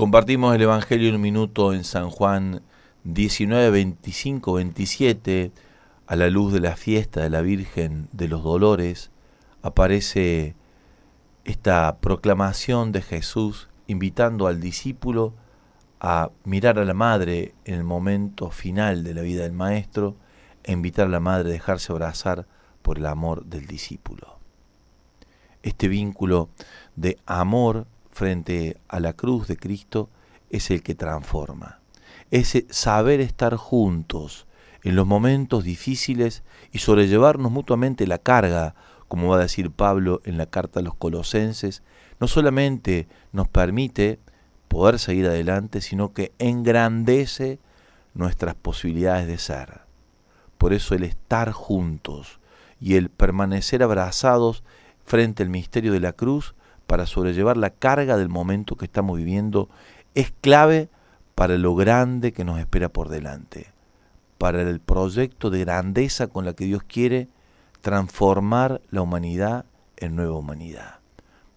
Compartimos el Evangelio en un minuto en San Juan 19, 25, 27. A la luz de la fiesta de la Virgen de los Dolores aparece esta proclamación de Jesús invitando al discípulo a mirar a la madre en el momento final de la vida del maestro, e invitar a la madre a dejarse abrazar por el amor del discípulo. Este vínculo de amor frente a la cruz de Cristo es el que transforma. Ese saber estar juntos en los momentos difíciles y sobrellevarnos mutuamente la carga, como va a decir Pablo en la carta a los colosenses, no solamente nos permite poder seguir adelante, sino que engrandece nuestras posibilidades de ser. Por eso el estar juntos y el permanecer abrazados frente al misterio de la cruz para sobrellevar la carga del momento que estamos viviendo es clave para lo grande que nos espera por delante, para el proyecto de grandeza con la que Dios quiere transformar la humanidad en nueva humanidad.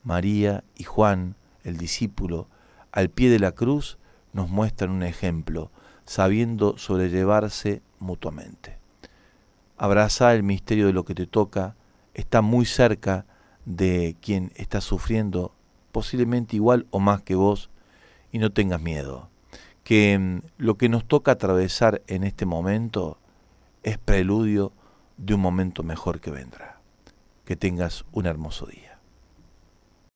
María y Juan, el discípulo, al pie de la cruz nos muestran un ejemplo, sabiendo sobrellevarse mutuamente. Abraza el misterio de lo que te toca, está muy cerca, de quien está sufriendo posiblemente igual o más que vos y no tengas miedo. Que mm, lo que nos toca atravesar en este momento es preludio de un momento mejor que vendrá. Que tengas un hermoso día.